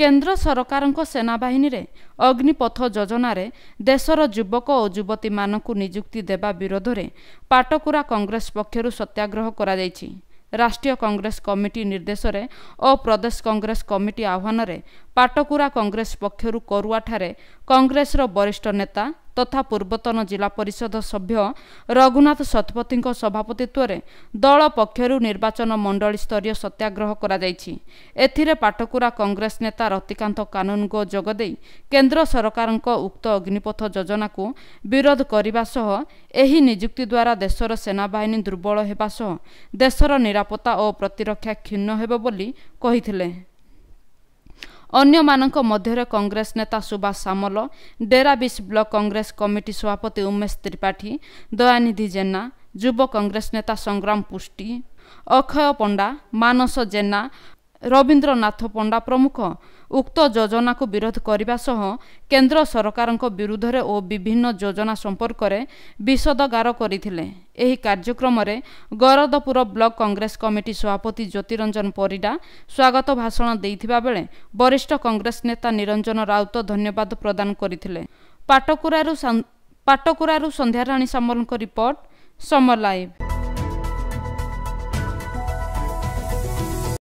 କେନ୍ଦ୍ର ସରକାରଙ୍କ ସେନାବାହିନୀରେ ଅଗ୍ନିପଥ ଯୋଜନାରେ ଦେଶର ଯୁବକ ଓ ଯୁବତୀମାନଙ୍କୁ ନିଯୁକ୍ତି ଦେବା ବିରୋଧରେ ପାଟକୁରା କଂଗ୍ରେସ ପକ୍ଷରୁ ସତ୍ୟାଗ୍ରହ କରାଯାଇଛି ରାଷ୍ଟ୍ରୀୟ କଂଗ୍ରେସ କମିଟି ନିର୍ଦ୍ଦେଶରେ ଓ ପ୍ରଦେଶ କଂଗ୍ରେସ କମିଟି ଆହ୍ୱାନରେ ପାଟକୁରା କଂଗ୍ରେସ ପକ୍ଷରୁ କରୁଆଠାରେ କଂଗ୍ରେସର ବରିଷ୍ଠ ନେତା ତଥା ପୂର୍ବତନ ଜିଲ୍ଲା ପରିଷଦ ସଭ୍ୟ ରଘୁନାଥ ଶତପଥୀଙ୍କ ସଭାପତିତ୍ୱରେ ଦଳ ପକ୍ଷରୁ ନିର୍ବାଚନ ମଣ୍ଡଳୀ ସ୍ତରୀୟ ସତ୍ୟାଗ୍ରହ କରାଯାଇଛି ଏଥିରେ ପାଟକୁରା କଂଗ୍ରେସ ନେତା ରତିକାନ୍ତ କାନୁନ୍ଙ୍କୁ ଯୋଗଦେଇ କେନ୍ଦ୍ର ସରକାରଙ୍କ ଉକ୍ତ ଅଗ୍ନିପଥ ଯୋଜନାକୁ ବିରୋଧ କରିବା ସହ ଏହି ନିଯୁକ୍ତି ଦ୍ୱାରା ଦେଶର ସେନାବାହିନୀ ଦୁର୍ବଳ ହେବା ସହ ଦେଶର ନିରାପତ୍ତା ଓ ପ୍ରତିରକ୍ଷା କ୍ଷୁର୍ଣ୍ଣ ହେବ ବୋଲି କହିଥିଲେ ଅନ୍ୟମାନଙ୍କ ମଧ୍ୟରେ କଂଗ୍ରେସ ନେତା ସୁବାସ ସାମଲ ଡେରାବିଶ ବ୍ଲକ୍ କଂଗ୍ରେସ କମିଟି ସଭାପତି ଉମେଶ ତ୍ରିପାଠୀ ଦୟାନିଧି ଜେନା ଯୁବ କଂଗ୍ରେସ ନେତା ସଂଗ୍ରାମ ପୁଷ୍ଟି ଅକ୍ଷୟ ପଣ୍ଡା ମାନସ ଜେନା ରବୀନ୍ଦ୍ରନାଥ ପଣ୍ଡା ପ୍ରମୁଖ ଉକ୍ତ ଯୋଜନାକୁ ବିରୋଧ କରିବା ସହ କେନ୍ଦ୍ର ସରକାରଙ୍କ ବିରୁଦ୍ଧରେ ଓ ବିଭିନ୍ନ ଯୋଜନା ସମ୍ପର୍କରେ ବିଷଦଗାର କରିଥିଲେ ଏହି କାର୍ଯ୍ୟକ୍ରମରେ ଗରଦପୁର ବ୍ଲକ କଂଗ୍ରେସ କମିଟି ସଭାପତି ଜ୍ୟୋତିରଞ୍ଜନ ପରିଡ଼ା ସ୍ୱାଗତ ଭାଷଣ ଦେଇଥିବା ବେଳେ ବରିଷ୍ଠ କଂଗ୍ରେସ ନେତା ନିରଞ୍ଜନ ରାଉତ ଧନ୍ୟବାଦ ପ୍ରଦାନ କରିଥିଲେ ପାଟକୁରାରୁ ପାଟକୁରାରୁ ସନ୍ଧ୍ୟାରାଣୀ ସାମଲଙ୍କ ରିପୋର୍ଟ ସମର ଲାଇଭ